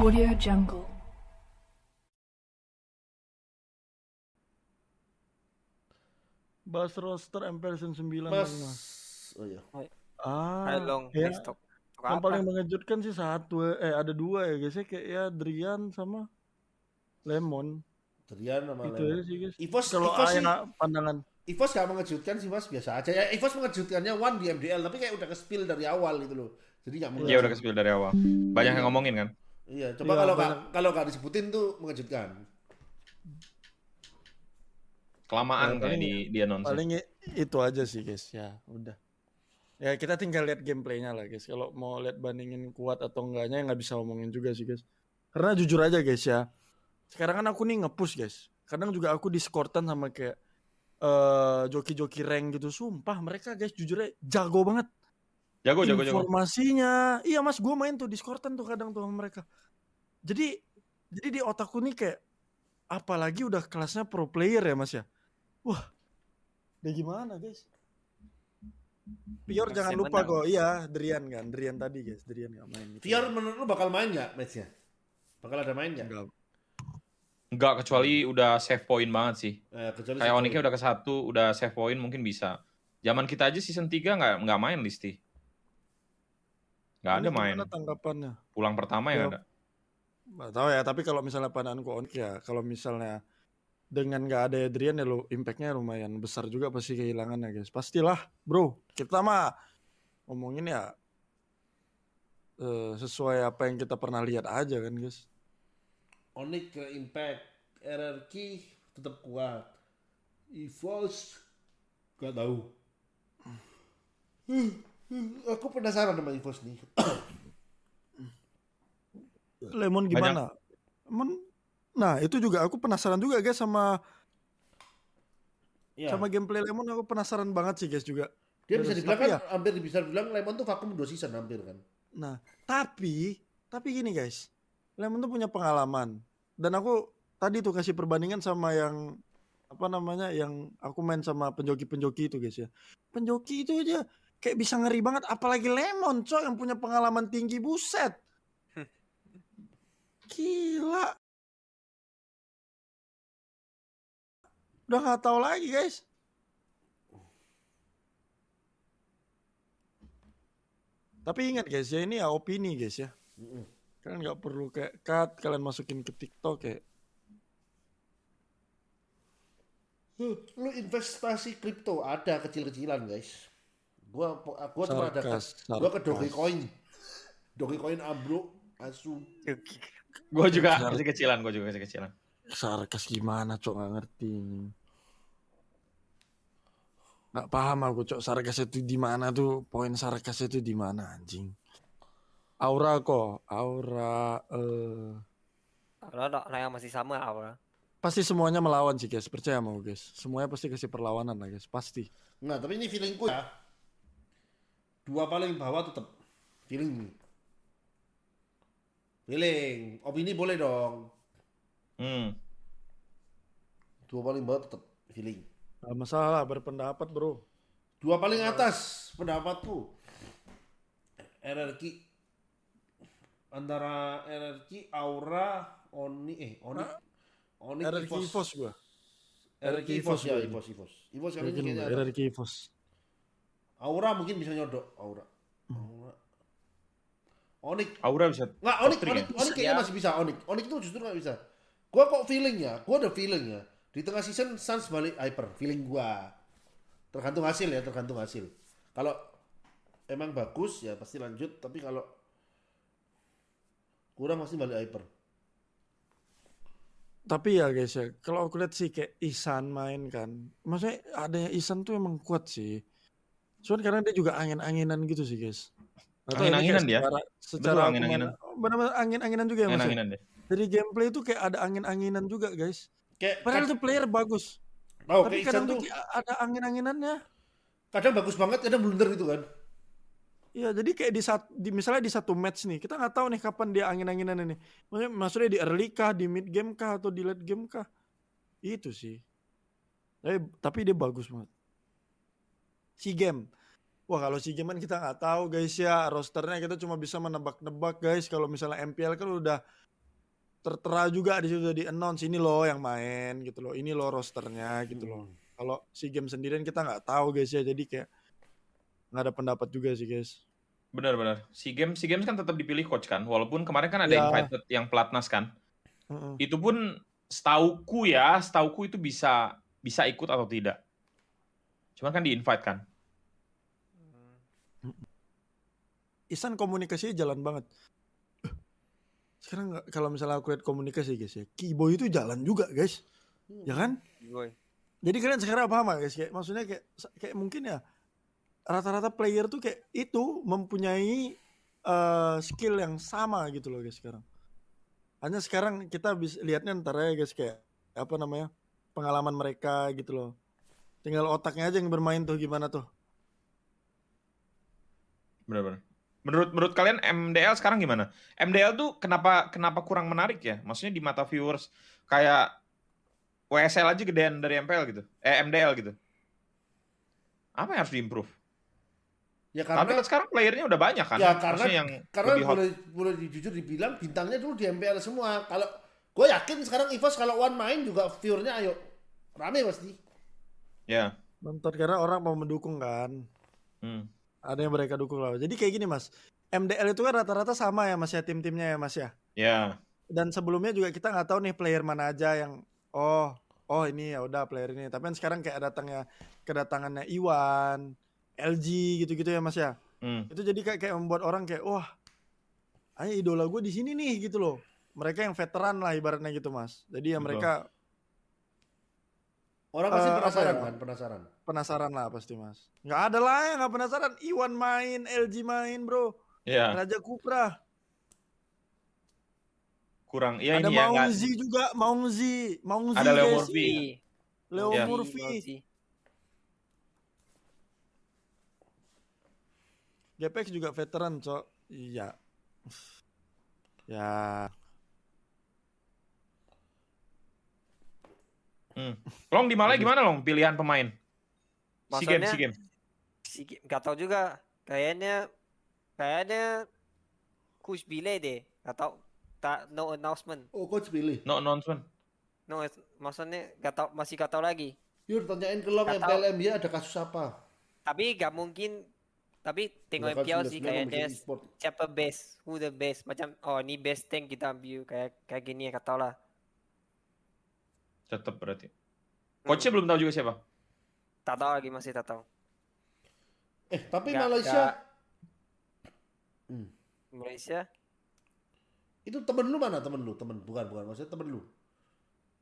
Audio Jungle. Bas roster Empire Season 9 Mas. Oh iya. Ah, Long ya. Yang paling mengejutkan sih satu eh ada dua ya guys ya kayak ya Drian sama Lemon. Drian sama Itu Lemon. sih guys. Ivos kalau Ivos sih, pandangan. Ivos gak mengejutkan sih Mas, biasa aja. Ya Ivos mengejutkannya one di MDL tapi kayak udah ke spill dari awal gitu loh. Jadi gak iya, mengejutkan. Iya udah ke spill dari awal. Banyak yang ngomongin kan. Iya, coba iya, kalau ya, kalau nggak disebutin tuh mengejutkan. Kelamaan ya, kayak di di announce. Paling itu aja sih guys, ya udah. Ya kita tinggal lihat gameplaynya lah guys. Kalau mau lihat bandingin kuat atau enggaknya ya nggak bisa ngomongin juga sih guys. Karena jujur aja guys ya. Sekarang kan aku nih ngepush guys. Kadang juga aku diskortan sama kayak joki uh, eh, joki -joki rank gitu. Sumpah mereka guys jujur aja jago banget Jago, jago, jago. Informasinya, iya mas, gue main tuh Discordan tuh kadang tuh sama mereka. Jadi, jadi di otakku nih kayak, apalagi udah kelasnya pro player ya mas ya. Wah, udah gimana guys? Pior jangan lupa kok, iya Drian kan, Drian tadi guys, Drian gak main. Gitu. Pior menurut lu bakal main gak matchnya? Bakal ada main gak? Enggak. Enggak, kecuali udah save point banget sih. Eh, Kayak Oniknya udah ke satu, udah save point mungkin bisa. Zaman kita aja season 3 nggak nggak main listi. Gak ada main. tanggapannya? Pulang pertama ya, ya ada. tahu ya, tapi kalau misalnya pandangan Onik ya, kalau misalnya dengan gak ada Adrian ya lo impactnya lumayan besar juga pasti kehilangannya guys. Pastilah bro, kita mah ngomongin ya eh, sesuai apa yang kita pernah lihat aja kan guys. Onik ke impact, RRQ tetap kuat. Evos gak tahu. Aku penasaran sama Evos nih. Lemon gimana? Lemon, nah itu juga aku penasaran juga guys sama ya. sama gameplay Lemon aku penasaran banget sih guys juga. Dia bisa dibilang kan ya hampir bisa dibilang Lemon tuh vakum dua season hampir kan. Nah tapi tapi gini guys, Lemon tuh punya pengalaman dan aku tadi tuh kasih perbandingan sama yang apa namanya yang aku main sama penjoki-penjoki itu guys ya. Penjoki itu aja kayak bisa ngeri banget apalagi Lemon coy yang punya pengalaman tinggi buset gila udah nggak tahu lagi guys tapi ingat guys ya ini ya opini guys ya kalian nggak perlu kayak cut kalian masukin ke TikTok kayak lu investasi kripto ada kecil-kecilan guys Gua gua cuma ada gua ke Dogecoin. Coin. Doki Coin ambruk asu. Gua juga masih kecilan, gua juga masih kecilan. Sarkas gimana, Cok? Nggak ngerti. Nggak paham aku, Cok. Sarkas itu di mana tuh? Poin sarkas itu di mana, anjing? Aura kok, aura eh uh... Aura nah yang masih sama aura. Pasti semuanya melawan sih, guys. Percaya mau, guys. Semuanya pasti kasih perlawanan lah, guys. Pasti. Nah, tapi ini feelingku ya dua paling bawah tetap feeling feeling opini boleh dong hmm. dua paling bawah tetap feeling nah, masalah berpendapat bro dua paling atas pendapat pendapatku RRQ antara RRQ Aura Oni eh Oni Hah? Oni RRQ Ivos gua RRQ Ivos ya Ivos Ivos Ivos kali ini RRQ Ivos Aura mungkin bisa nyodok Aura. Aura. Onik. Aura bisa. Nggak, Onik, Onik, ya? Onik kayaknya masih bisa Onik. Onik itu justru nggak bisa. Gue kok feeling ya, gua ada feeling ya Di tengah season Sans balik ah, hyper, feeling gua. Tergantung hasil ya, tergantung hasil. Kalau emang bagus ya pasti lanjut, tapi kalau kurang masih balik hyper. Tapi ya guys ya, kalau aku lihat sih kayak Isan main kan. Maksudnya adanya Isan tuh emang kuat sih Cuman karena dia juga angin-anginan gitu sih guys. Atau ya, angin-anginan dia. Secara, angin-anginan. Benar-benar angin-anginan juga ya angin ya? -anginan gameplay itu kayak ada angin-anginan juga guys. Kayak, Padahal itu player bagus. Oh, Tapi kadang tuh ada angin-anginannya. Kadang bagus banget, kadang blunder gitu kan. Iya, jadi kayak di, satu, di misalnya di satu match nih, kita nggak tahu nih kapan dia angin-anginan ini. Maksudnya, maksudnya di early kah, di mid game kah, atau di late game kah? Itu sih. Tapi, tapi dia bagus banget. Si game, Wah kalau si game kan kita nggak tahu guys ya rosternya kita cuma bisa menebak-nebak guys kalau misalnya MPL kan udah tertera juga di situ di announce ini loh yang main gitu loh ini loh rosternya gitu hmm. loh kalau si game sendirian kita nggak tahu guys ya jadi kayak nggak ada pendapat juga sih guys benar-benar Si game, si Games kan tetap dipilih coach kan walaupun kemarin kan ada ya. invited yang pelatnas kan uh -uh. itu pun setauku ya setauku itu bisa bisa ikut atau tidak cuman kan di invite kan Isan komunikasinya jalan banget sekarang kalau misalnya aku lihat komunikasi guys ya keyboard itu jalan juga guys hmm. ya kan jadi kalian sekarang paham gak guys kayak maksudnya kayak kayak mungkin ya rata-rata player tuh kayak itu mempunyai uh, skill yang sama gitu loh guys sekarang hanya sekarang kita bisa lihatnya ntar ya guys kayak apa namanya pengalaman mereka gitu loh tinggal otaknya aja yang bermain tuh gimana tuh benar-benar Menurut menurut kalian MDL sekarang gimana? MDL tuh kenapa kenapa kurang menarik ya? Maksudnya di mata viewers kayak WSL aja gedean dari MPL gitu. Eh MDL gitu. Apa yang harus diimprove? Ya karena Tapi kan sekarang playernya udah banyak kan. Ya karena yang karena boleh boleh jujur dibilang bintangnya dulu di MPL semua. Kalau gue yakin sekarang Ivos kalau One main juga viewernya ayo rame pasti. Ya. Yeah. Nonton karena orang mau mendukung kan. Hmm ada yang mereka dukung loh. Jadi kayak gini mas, MDL itu kan rata-rata sama ya mas ya tim-timnya ya mas ya. Ya. Dan sebelumnya juga kita nggak tahu nih player mana aja yang oh oh ini ya udah player ini. Tapi kan sekarang kayak datangnya kedatangannya Iwan, LG gitu-gitu ya mas ya. Hmm. Itu jadi kayak, kayak membuat orang kayak wah, ayo idola gue di sini nih gitu loh. Mereka yang veteran lah ibaratnya gitu mas. Jadi ya mereka Orang pasti uh, penasaran ya? kan, penasaran. Penasaran lah pasti mas. Gak ada lah yang gak penasaran. Iwan main, LG main bro. Iya. Raja Kupra. Kurang, iya ada ini Maungzi ya. Ada Maungzi juga, Maungzi. Maungzi ada Leo Murphy. Leo yeah. Murphy. GPX juga veteran, Cok. Iya. Ya. Hmm. Long di Malaya gimana Long pilihan pemain? Si game, si game. Si gak tau juga. Kayaknya kayaknya coach Bile deh. Gak tau. Tak no announcement. Oh coach Bile. No announcement. No maksudnya gak tau masih gak tau lagi. Yur tanyain ke Long MPLM dia ada kasus apa? Tapi gak mungkin tapi tengok piala MPL sih kayaknya siapa best, who the best. Macam oh ini best tank kita ambil kayak kayak gini ya kata lah. Tetap berarti. Hmm. Coachnya hmm. belum tahu juga siapa? Tak tahu lagi masih tak tahu. Eh tapi gak, Malaysia. Gak... Hmm. Malaysia. Itu temen lu mana temen lu? Temen bukan bukan maksudnya temen lu.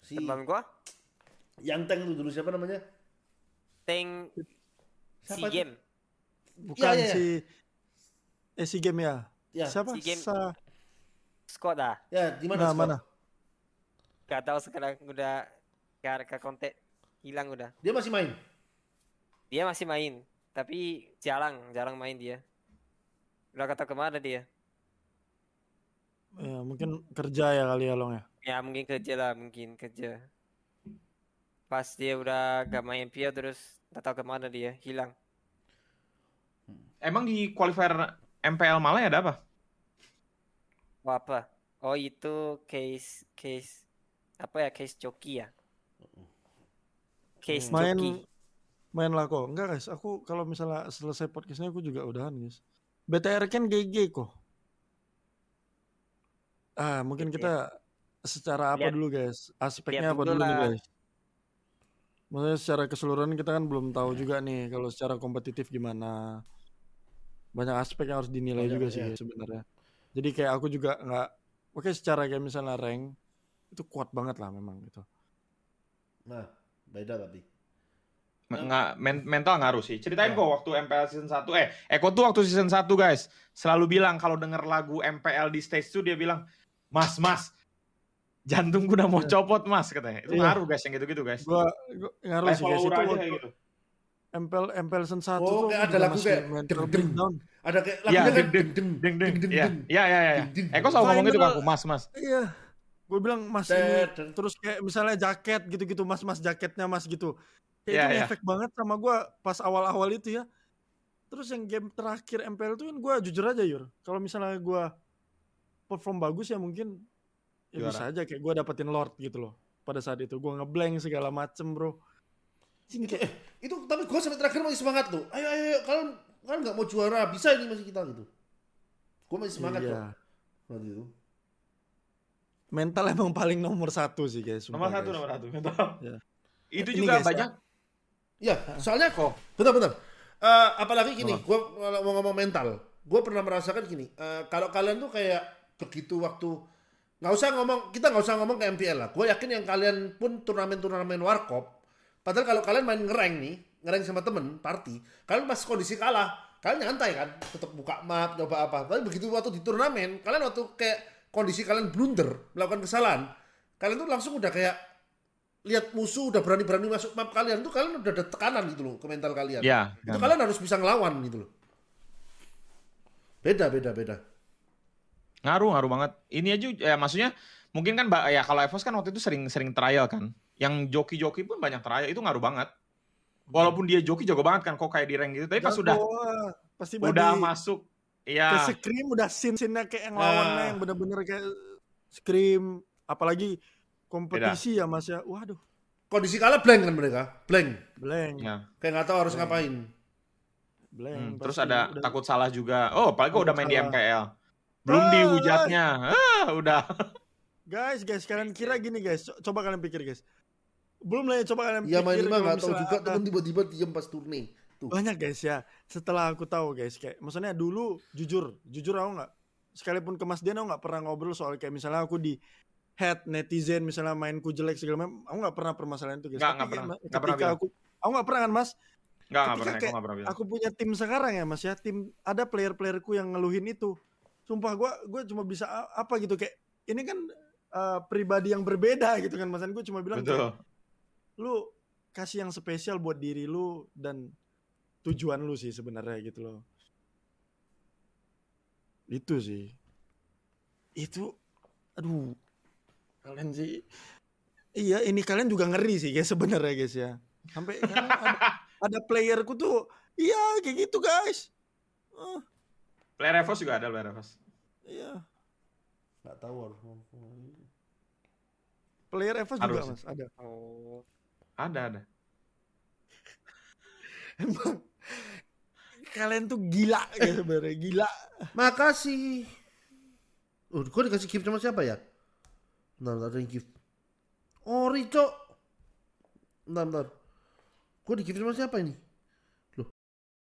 Si... teman gua? Yang tank lu dulu siapa namanya? Tank. Siapa si itu? game. Iya, bukan ya, ya, ya. si eh si game ya. ya. Siapa? Si game. Sa... Scott ah. Ya, di mana? Nah, mana? Gak tahu sekarang udah gak ke konten hilang udah. Dia masih main? Dia masih main, tapi jarang jarang main dia. Udah kata kemana dia? Ya, mungkin kerja ya kali ya Long ya. Ya mungkin kerja lah mungkin kerja. Pas dia udah gak main pia terus gak tahu kemana dia hilang. Hmm. Emang di qualifier MPL malah ada apa? Oh, apa? Oh itu case case apa ya case joki ya case hmm. main joki. main lah kok enggak guys aku kalau misalnya selesai podcastnya aku juga udahan guys BTR kan GG kok ah mungkin kita secara apa lihat, dulu guys aspeknya apa dulu nih guys maksudnya secara keseluruhan kita kan belum tahu juga nih kalau secara kompetitif gimana banyak aspek yang harus dinilai iya, juga sih iya. sebenarnya jadi kayak aku juga nggak oke secara kayak misalnya rank itu kuat banget lah memang gitu. Nah, beda tapi. Nah. Nggak, men mental ngaruh sih. Ceritain kok nah. kok waktu MPL season 1. Eh, Eko tuh waktu season 1 guys, selalu bilang kalau denger lagu MPL di stage itu dia bilang, "Mas, mas, jantungku udah mau iya. copot, Mas," katanya. Itu iya. ngaruh guys yang gitu-gitu guys. Gua, gua ngaruh sih guys itu. Aja gitu. MPL MPL season 1 oh, tuh ada lagu kayak mental dong. Ada kayak iya, lagunya kayak, deng deng deng deng. Ya ya ya. Eko selalu ngomong itu ke aku, Mas, Mas. Iya gue bilang mas ini terus kayak misalnya jaket gitu-gitu mas mas jaketnya mas gitu kayak yeah, itu yeah. efek banget sama gue pas awal-awal itu ya terus yang game terakhir MPL itu kan gue jujur aja yur kalau misalnya gue perform bagus ya mungkin ya Juara. bisa aja kayak gue dapetin lord gitu loh pada saat itu gue ngeblank segala macem bro itu, eh, itu tapi gue sampai terakhir masih semangat tuh ayo ayo, ayo kalian kalian nggak mau juara bisa ini masih kita gitu gue masih semangat iya. tuh waktu itu mental emang paling nomor satu sih guys. Nomor nomor satu, nomor satu mental. Ya. Itu Ini juga guys, banyak. Ya, iya, ah. soalnya kok. betul-betul Uh, eh, apalagi gini, gue mau ngomong mental, gue pernah merasakan gini. Uh, kalau kalian tuh kayak begitu waktu nggak usah ngomong, kita nggak usah ngomong ke MPL lah. Gue yakin yang kalian pun turnamen-turnamen warkop, padahal kalau kalian main ngereng nih, ngereng sama temen, party, kalian pas kondisi kalah, kalian nyantai kan, tetap buka map, coba apa. Tapi begitu waktu di turnamen, kalian waktu kayak kondisi kalian blunder melakukan kesalahan kalian tuh langsung udah kayak lihat musuh udah berani-berani masuk map kalian tuh kalian udah ada tekanan gitu loh ke mental kalian ya, itu kan. kalian harus bisa ngelawan gitu loh beda beda beda ngaruh ngaruh banget ini aja ya maksudnya mungkin kan ya kalau Evos kan waktu itu sering-sering trial kan yang joki-joki pun banyak trial itu ngaruh banget hmm. walaupun dia joki jago banget kan kok kayak di rank gitu tapi pas sudah pasti udah masuk Iya. Yeah. Scream udah scene-nya kayak yang lawannya uh. yang bener-bener kayak Scream, apalagi kompetisi Beda. ya Mas ya. Waduh. Kondisi kalah blank kan mereka, blank. Blank. Ya. Kayak nggak tahu harus blank. ngapain. Blank. Hmm, terus ada udah... takut salah juga. Oh, apalagi udah main salah. di MKL. Belum ah, dihujatnya. Ah, udah. Guys, guys, kalian kira gini guys. Coba kalian pikir guys. Belum lah ya, coba kalian ya, pikir. Iya, main lima gak tahu juga temen tiba-tiba diem pas turni. Tuh. Banyak guys ya. Setelah aku tahu guys kayak maksudnya dulu jujur, jujur aku nggak sekalipun ke Mas Dian aku nggak pernah ngobrol soal kayak misalnya aku di head netizen misalnya mainku jelek segala macam, aku nggak pernah permasalahan itu guys. Gak, Tapi gak pernah. gak pernah aku aku nggak pernah kan Mas? Gak, nggak gak pernah, aku, pernah aku punya tim sekarang ya Mas ya, tim ada player-playerku yang ngeluhin itu. Sumpah gue gue cuma bisa apa gitu kayak ini kan uh, pribadi yang berbeda gitu kan Mas. Gue cuma bilang Betul. Kayak, lu kasih yang spesial buat diri lu dan tujuan lu sih sebenarnya gitu loh itu sih itu aduh kalian sih iya ini kalian juga ngeri sih guys sebenarnya guys ya sampai ada, ada playerku tuh iya kayak gitu guys uh. player Evos juga ada player Evos iya nggak tahu player Evos juga mas ada oh ada ada emang kalian tuh gila gitu sebenarnya gila. Makasih. Uh, oh, gue dikasih gift sama siapa ya? Bentar, bentar, ada yang gift. Oh cok. Bentar, bentar. Gue di gift sama siapa ini?